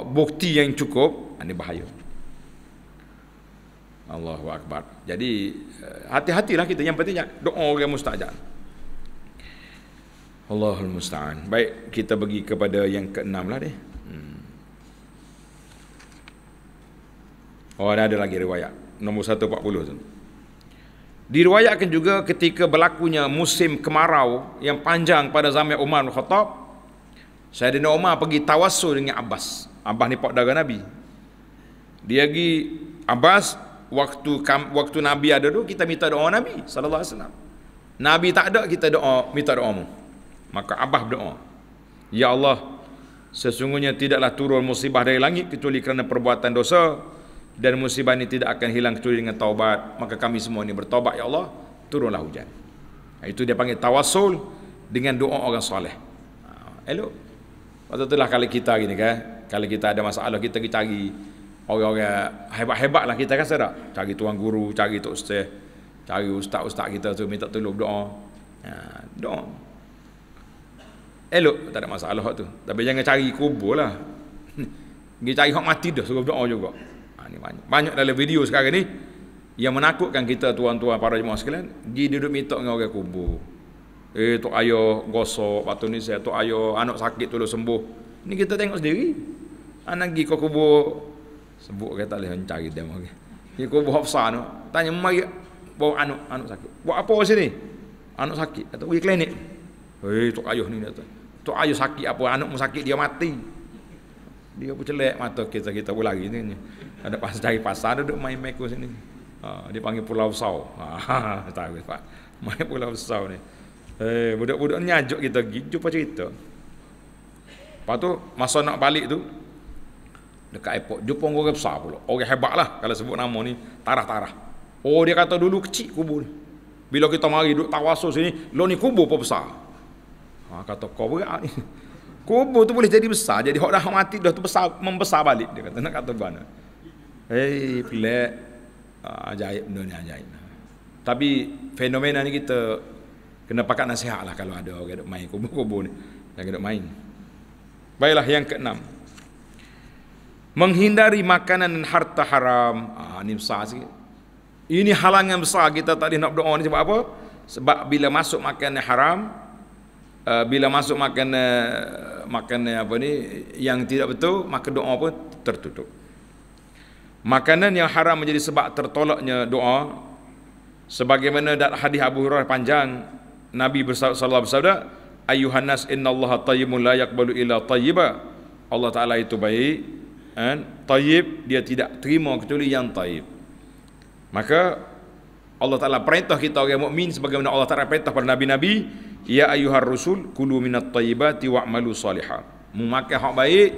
bukti yang cukup ha, Ini bahaya Allahu Akbar Jadi eh, hati-hatilah kita Yang pentingnya doa orang mustajab Allahul Musta'an Baik kita pergi kepada yang keenam lah deh. Oh ada lagi riwayat Nombor 140 tu Diriwayatkan juga ketika berlakunya musim kemarau Yang panjang pada zaman Umar bin Khattab Sayyidina Umar pergi tawasul dengan Abbas Abbas ni pak darah Nabi Dia pergi Abbas Waktu waktu Nabi ada tu kita minta doa Nabi Sallallahu Alaihi Wasallam Nabi tak ada kita doa minta doa mu Maka Abbas berdoa Ya Allah Sesungguhnya tidaklah turun musibah dari langit Kecuali kerana perbuatan dosa dan musibah ini tidak akan hilang kecuali dengan taubat maka kami semua ini bertaubat ya Allah turunlah hujan ha, itu dia panggil tawassul dengan doa orang soleh ha, elok waktu itulah kalau kita gini kan kalau kita ada masalah kita kita cari orang-orang hebat-hebat lah kita kan sedap cari tuan guru cari tok ustaz cari ustaz-ustaz kita tu minta tolong doa ha, doa elok tak ada masalah tu tapi jangan cari kubur lah pergi cari orang mati dah suruh doa juga Ha, ah, ini banyak. banyak dalam video sekarang ni yang menakutkan kita tuan-tuan para jemaah sekalian pergi duduk minta dengan orang kubur eh tok ayah gosok batu ni saya tok ayah anak sakit tu sembuh ni kita tengok sendiri ah, anak pergi ke kubur sebut kata boleh mencari dia mak ni kubur hafsa tu tanya mak bawa anak anak sakit buat apa kat sini anak sakit kata pergi klinik eh tu ayah ni kata tu ayah sakit apa anak mu sakit dia mati dia pun celak mata kita kita pun lari ni ada pas cari pasar duduk main meko sini. Ha, dia panggil Pulau Sau. Ha, tahu Pak. Main Pulau Sau ni. Hei, eh, budak-budak ni ajak kita pergi jumpa cerita. Lepas tu masa nak balik tu dekat epok jumpa orang besar pula. Orang hebatlah kalau sebut nama ni tarah-tarah. Oh dia kata dulu kecil kubur ni. Bila kita mari duduk tawasul sini, lo ni kubur pun besar. Ha, kata kau berat ni. Kubur tu boleh jadi besar. Jadi orang mati dah tu besar, membesar balik. Dia kata nak kata mana. Hei pelik uh, Ajaib benda ni ajaib Tapi fenomena ni kita Kena pakat nasihat lah kalau ada orang main kubur-kubur ni Yang duduk main Baiklah yang keenam Menghindari makanan dan harta haram uh, ah, Ini besar sikit Ini halangan besar kita tadi nak berdoa ni sebab apa Sebab bila masuk makanan haram uh, bila masuk makan makan apa ni yang tidak betul maka doa pun tertutup Makanan yang haram menjadi sebab tertolaknya doa sebagaimana dalam hadis Abu Hurairah panjang Nabi bersabda sallallahu alaihi wasallam ayyuhan nas la yakbalu illa tayyiba Allah Taala itu baik dan eh, tayyib dia tidak terima kecuali yang tayyib maka Allah Taala perintah kita orang mukmin sebagaimana Allah Taala perintah pada nabi-nabi ya ayuhar rusul kulu minat tayyibati wa'malu salihah memakan hak baik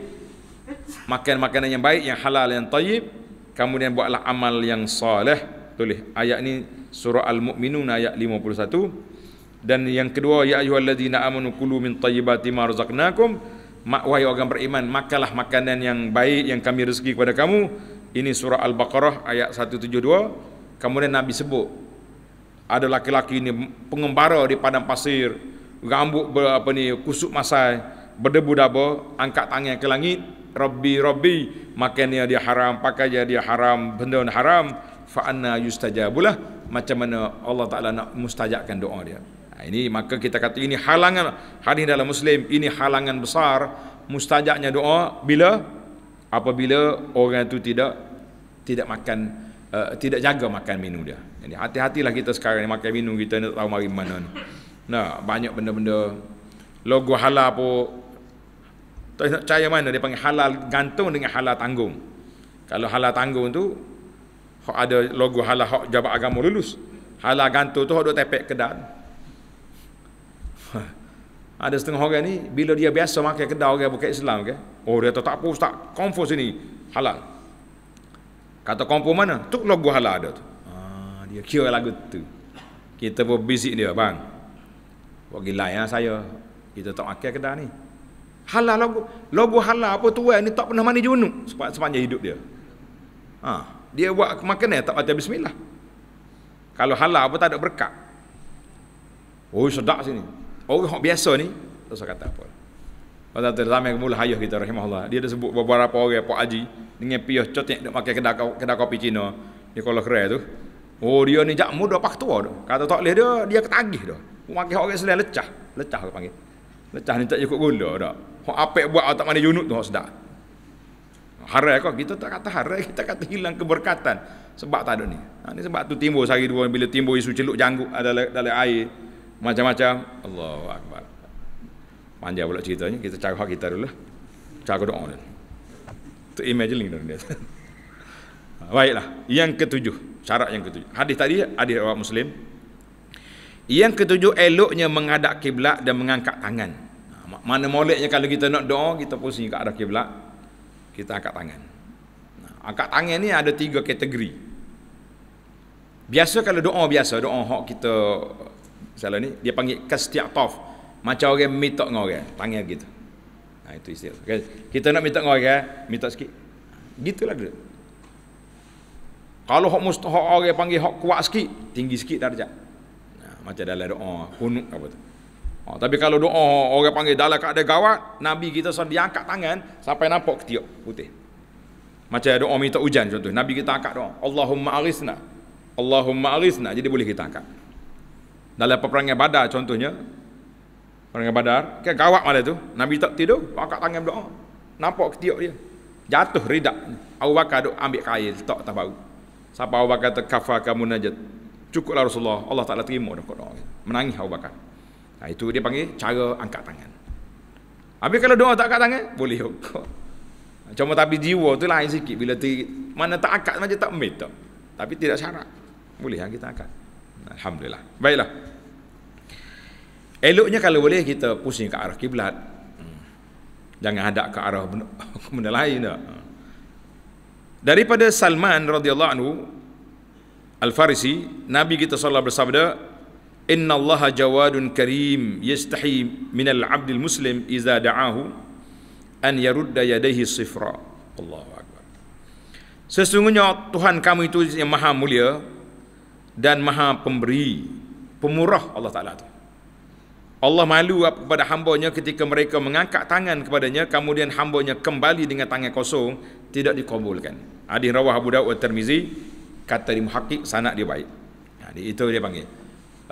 makan makanan yang baik yang halal yang tayyib kemudian buatlah amal yang soleh tulis ayat ni surah al-mukminun ayat 51 dan yang kedua ya ayyuhallazina amanu kulu min tayyibati ma razaqnakum wahai orang beriman makanlah makanan yang baik yang kami rezeki kepada kamu ini surah al-baqarah ayat 172 kemudian nabi sebut ada laki-laki ini pengembara di padang pasir rambut ber, apa ni kusut masai berdebu daba angkat tangan ke langit rabbi rabbi yang dia haram pakai yang dia haram benda yang haram fa anna yustajabulah macam mana Allah Taala nak mustajabkan doa dia ha, ini maka kita kata ini halangan hadis dalam muslim ini halangan besar mustajabnya doa bila apabila orang itu tidak tidak makan uh, tidak jaga makan minum dia jadi hati-hatilah kita sekarang ni makan minum kita ni tak tahu mari mana ni nah banyak benda-benda logo halal pun tak nak percaya mana dia panggil halal gantung dengan halal tanggung. Kalau halal tanggung tu hok ada logo halal hok jabat agama lulus. Halal gantung tu hok duk tepek kedai. ada setengah orang ni bila dia biasa makan kedai orang bukan Islam ke? Oh dia tak apa ustaz, konfus ini halal. Kata kompo mana? Tu logo halal ada tu. Ah, dia kira lagu tu. Kita pun bisik dia, bang. Bagi lain lah saya. Kita tak makan kedai ni. Halal logo. Logo halal apa tu ni tak pernah mandi junub sepan sepanjang hidup dia. Ha. Dia buat makanan tak baca bismillah. Kalau halal apa tak ada berkat. Oh sedak sini. Orang hok biasa ni tak usah kata apa. Pada tu ramai kemula hayuh kita rahimahullah. Dia ada sebut beberapa orang Pak Haji dengan piyah cotek nak pakai kedai kedai kopi Cina. di kalau kerai tu. Oh dia ni jak muda pak tua tu. Kata tak leh dia dia ketagih tu. Pemakai orang selain lecah, lecah kau panggil. Lecah ni tak cukup gula tak. Hak ape buat tak mana junud tu hak sedak. Harai kau kita tak kata haram kita kata hilang keberkatan sebab tak ada ni. Ha, ni sebab tu timbul sehari dua bila timbul isu celuk janggut ada dalam, dalam air macam-macam. Allahu akbar. Panjang pula ceritanya kita cari hak kita dulu. Lah. Cari doa dulu. Tu imagining dulu dia. Ha, baiklah, yang ketujuh, syarat yang ketujuh. Hadis tadi hadis orang Muslim. Yang ketujuh eloknya menghadap kiblat dan mengangkat tangan mana moleknya kalau kita nak doa kita pusing ke arah kiblat kita angkat tangan nah, angkat tangan ni ada tiga kategori biasa kalau doa biasa doa hak kita salah ni dia panggil kastiatof macam orang minta dengan orang tangan gitu nah itu istilah okay. kita nak minta dengan orang minta sikit gitulah dia kalau hak mustahak orang panggil hak kuat sikit tinggi sikit darjat nah, macam dalam doa kunut apa tu Ha, tapi kalau doa orang panggil dalam keadaan gawat, Nabi kita sendiri diangkat tangan sampai nampak ketiak putih. Macam doa minta hujan contoh. Nabi kita angkat doa. Allahumma arisna. Allahumma arisna. Jadi boleh kita angkat. Dalam peperangan badar contohnya. Peperangan badar. Kan gawat malam tu. Nabi tak tidur. Angkat tangan doa. Nampak ketiak dia. Jatuh ridak. Abu Bakar duk ambil kail. Tak tak bau. Siapa Abu Bakar terkafah kamu najat. Cukuplah Rasulullah. Allah Ta'ala terima. Menangis Abu Menangis Abu Bakar. Ha, itu dia panggil cara angkat tangan. Habis kalau doa tak angkat tangan, boleh hukum. Cuma tapi jiwa tu lain sikit bila ti, mana tak angkat macam tak mit tak. Tapi tidak syarat. Boleh lah kita angkat. Alhamdulillah. Baiklah. Eloknya kalau boleh kita pusing ke arah kiblat. Hmm. Jangan hadap ke arah benda, benda lain dah. Hmm. Daripada Salman radhiyallahu anhu Al-Farisi, Nabi kita sallallahu bersabda, إن الله جواد كريم يستحي من al المسلم إذا دعاه an yarudda يديه صفرا الله أكبر Sesungguhnya Tuhan kamu itu yang maha mulia dan maha pemberi, pemurah Allah Ta'ala itu. Allah malu kepada hambanya ketika mereka mengangkat tangan kepadanya, kemudian hambanya kembali dengan tangan kosong, tidak dikabulkan. Hadis rawah Abu Dawud wa Tirmizi kata di muhakik sanak dia baik. Nah, itu dia panggil.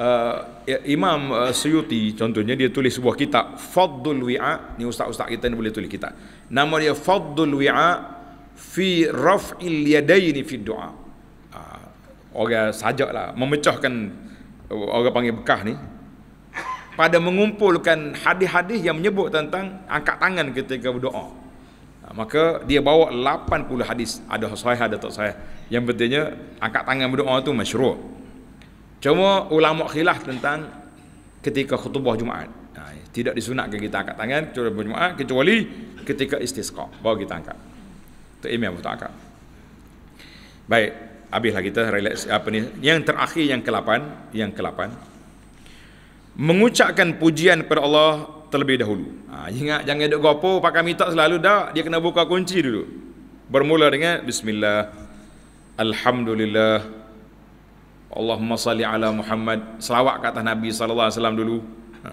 Eh, eh, Imam uh, Suyuti contohnya dia tulis sebuah kitab Fadhul Wi'a ni ustaz-ustaz kita ni boleh tulis kitab nama dia Fadhul Wi'a fi raf'il yadaini fi doa uh, ah, orang sajaklah memecahkan uh, orang panggil bekah ni pada mengumpulkan hadis-hadis yang menyebut tentang angkat tangan ketika berdoa ah, maka dia bawa 80 hadis ada sahih ada tak sahih yang pentingnya angkat tangan berdoa tu masyru' Cuma ulama khilaf tentang ketika khutbah Jumaat. Ha, tidak disunatkan kita angkat tangan ketika Jumaat kecuali ketika istisqa baru kita angkat. Itu imam tak angkat. Baik, habislah kita relax apa ni? Yang terakhir yang ke-8, yang ke-8. Mengucapkan pujian kepada Allah terlebih dahulu. Ha, ingat jangan duduk gopo pakai mitak selalu dah, dia kena buka kunci dulu. Bermula dengan bismillah. Alhamdulillah. Allahumma salli ala Muhammad selawat kata Nabi sallallahu alaihi wasallam dulu ha.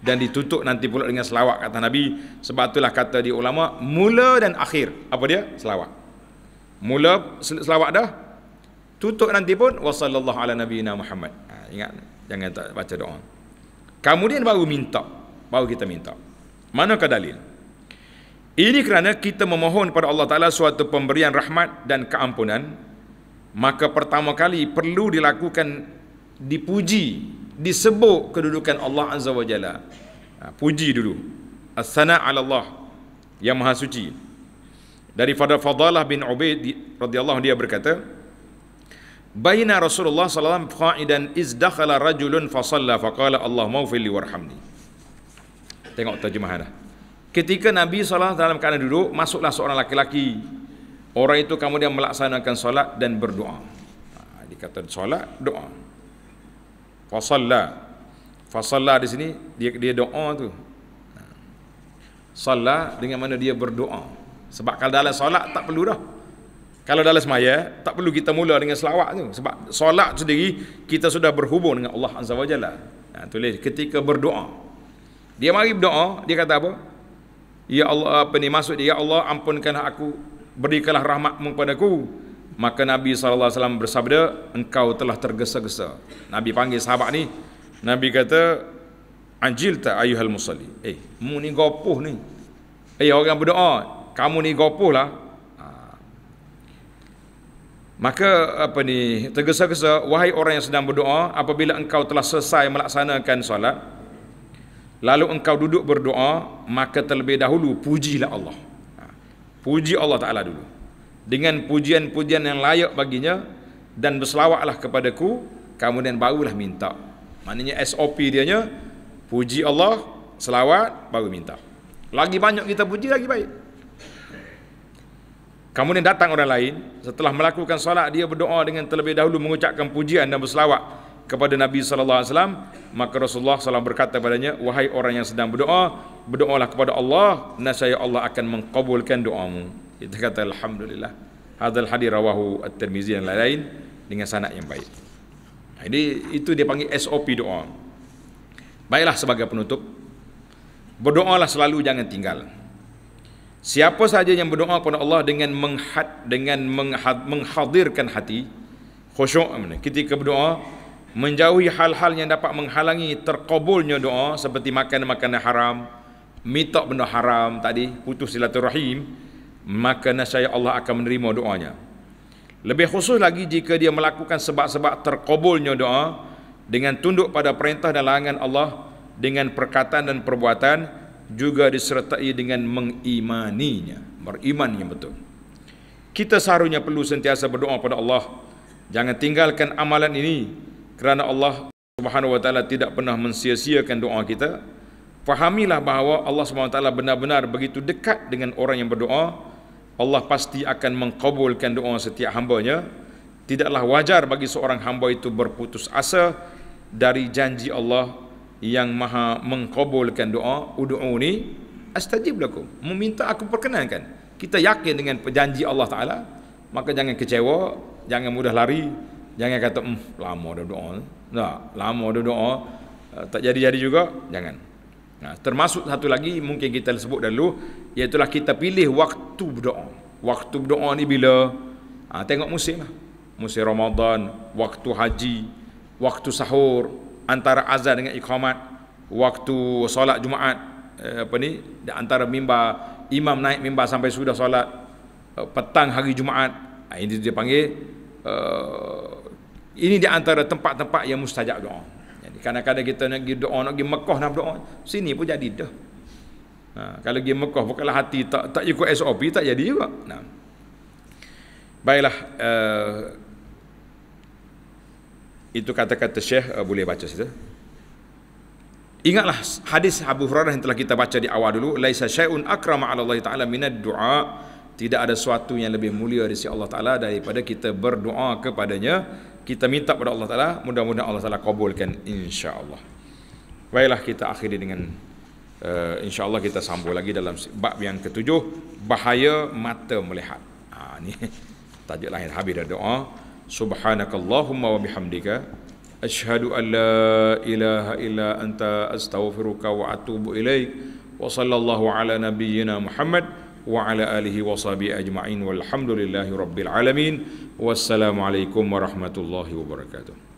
dan ditutup nanti pula dengan selawat kata Nabi sebab itulah kata di ulama mula dan akhir apa dia selawat mula selawat dah tutup nanti pun wasallallahu ala nabiyina Muhammad ha, ingat jangan tak baca doa kemudian baru minta baru kita minta mana ke dalil ini kerana kita memohon kepada Allah Ta'ala suatu pemberian rahmat dan keampunan maka pertama kali perlu dilakukan dipuji disebut kedudukan Allah Azza wa Jalla ha, puji dulu as-sana ala Allah yang maha suci dari Fadalah bin Ubaid radhiyallahu dia berkata Baina Rasulullah sallallahu alaihi wasallam qa'idan izdakhala rajulun fa shalla fa qala warhamni. Tengok terjemahan dah. Ketika Nabi sallallahu dalam wasallam keadaan duduk, masuklah seorang laki-laki. Orang itu kemudian melaksanakan solat dan berdoa. Ha, Dikata solat, doa. Fasalla. Fasalla di sini, dia, dia doa tu. Ha. Salah dengan mana dia berdoa. Sebab kalau dalam solat, tak perlu dah. Kalau dalam semaya, tak perlu kita mula dengan selawat tu. Sebab solat sendiri, kita sudah berhubung dengan Allah Azza wa Jalla. Nah, ha, tulis, ketika berdoa. Dia mari berdoa, dia kata apa? Ya Allah, apa ni maksud dia? Ya Allah, ampunkan aku berikanlah rahmatmu padaku, maka Nabi SAW bersabda engkau telah tergesa-gesa Nabi panggil sahabat ni Nabi kata anjil tak ayuhal musalli eh mu ni gopoh ni eh orang berdoa kamu ni gopoh lah ha. Maka apa ni tergesa-gesa wahai orang yang sedang berdoa apabila engkau telah selesai melaksanakan solat lalu engkau duduk berdoa maka terlebih dahulu pujilah Allah puji Allah Ta'ala dulu dengan pujian-pujian yang layak baginya dan berselawatlah kepadaku kemudian barulah minta maknanya SOP dia dianya puji Allah selawat baru minta lagi banyak kita puji lagi baik kemudian datang orang lain setelah melakukan solat dia berdoa dengan terlebih dahulu mengucapkan pujian dan berselawat kepada Nabi sallallahu alaihi wasallam maka Rasulullah sallallahu berkata padanya wahai orang yang sedang berdoa berdoalah kepada Allah nescaya Allah akan mengkabulkan doamu itu kata alhamdulillah hadal hadis rawahu at-Tirmizi dan lain-lain dengan sanad yang baik jadi itu dia panggil SOP doa baiklah sebagai penutup berdoalah selalu jangan tinggal siapa saja yang berdoa kepada Allah dengan menghad dengan menghadirkan hati khusyuk ketika berdoa menjauhi hal-hal yang dapat menghalangi terkabulnya doa seperti makan makanan haram, minta benda haram tadi, putus silaturahim, maka nasyai Allah akan menerima doanya. Lebih khusus lagi jika dia melakukan sebab-sebab terkabulnya doa dengan tunduk pada perintah dan larangan Allah dengan perkataan dan perbuatan juga disertai dengan mengimaninya, beriman yang betul. Kita seharusnya perlu sentiasa berdoa pada Allah. Jangan tinggalkan amalan ini kerana Allah Subhanahu wa taala tidak pernah mensia-siakan doa kita fahamilah bahawa Allah Subhanahu wa taala benar-benar begitu dekat dengan orang yang berdoa Allah pasti akan mengkabulkan doa setiap hambanya tidaklah wajar bagi seorang hamba itu berputus asa dari janji Allah yang maha mengkabulkan doa ud'uni astajib lakum meminta aku perkenankan kita yakin dengan janji Allah taala maka jangan kecewa jangan mudah lari Jangan kata mmm, lama dah doa. Tak, lama dah doa eh, tak jadi-jadi juga, jangan. Nah, ha, termasuk satu lagi mungkin kita sebut dulu iaitu kita pilih waktu berdoa. Waktu berdoa ni bila? Ha, tengok musim lah. Musim Ramadan, waktu haji, waktu sahur, antara azan dengan iqamat, waktu solat Jumaat, eh, apa ni? antara mimbar imam naik mimbar sampai sudah solat eh, petang hari Jumaat. Ha, ini dia panggil uh, ini di antara tempat-tempat yang mustajab doa. Jadi kadang-kadang kita nak pergi doa, nak pergi Mekah nak doa, sini pun jadi dah. Ha, kalau pergi Mekah bukanlah hati tak tak ikut SOP tak jadi juga. Nah. Baiklah uh, itu kata-kata Syekh uh, boleh baca saja. Ingatlah hadis Abu Hurairah yang telah kita baca di awal dulu, laisa syai'un akrama 'ala Allah Ta'ala minad du'a. Tidak ada sesuatu yang lebih mulia di sisi Allah Ta'ala daripada kita berdoa kepadanya kita minta kepada Allah Taala mudah-mudahan Allah Taala kabulkan insya-Allah. Baiklah kita akhiri dengan uh, insya-Allah kita sambung lagi dalam bab yang ketujuh bahaya mata melihat. Ha ni tajuk lain habis dah doa. Subhanakallahumma wa bihamdika ashhadu an la ilaha illa anta astaghfiruka wa atubu ilaik. Wa sallallahu ala nabiyyina Muhammad wa ala alihi wa sahbihi ajma'in walhamdulillahi rabbil alamin wassalamualaikum warahmatullahi wabarakatuh